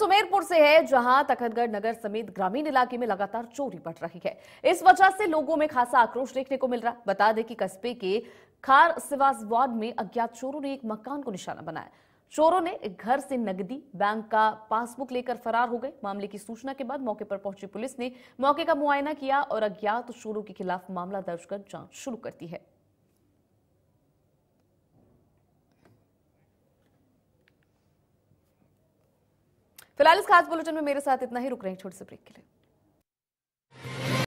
सुमेरपुर से है जहां तखतगढ़ नगर समेत ग्रामीण इलाके में लगातार चोरी बढ़ रही है इस वजह से लोगों में खासा आक्रोश देखने को मिल रहा बता दें कि कस्बे के खार सिवास वार्ड में अज्ञात चोरों ने एक मकान को निशाना बनाया चोरों ने घर से नगदी बैंक का पासबुक लेकर फरार हो गए मामले की सूचना के बाद मौके पर पहुंची पुलिस ने मौके का मुआयना किया और अज्ञात चोरों के खिलाफ मामला दर्ज कर जांच शुरू कर दी है फिलहाल इस खास बुलेटिन में मेरे साथ इतना ही रुक रहे हैं छोटे से ब्रेक के लिए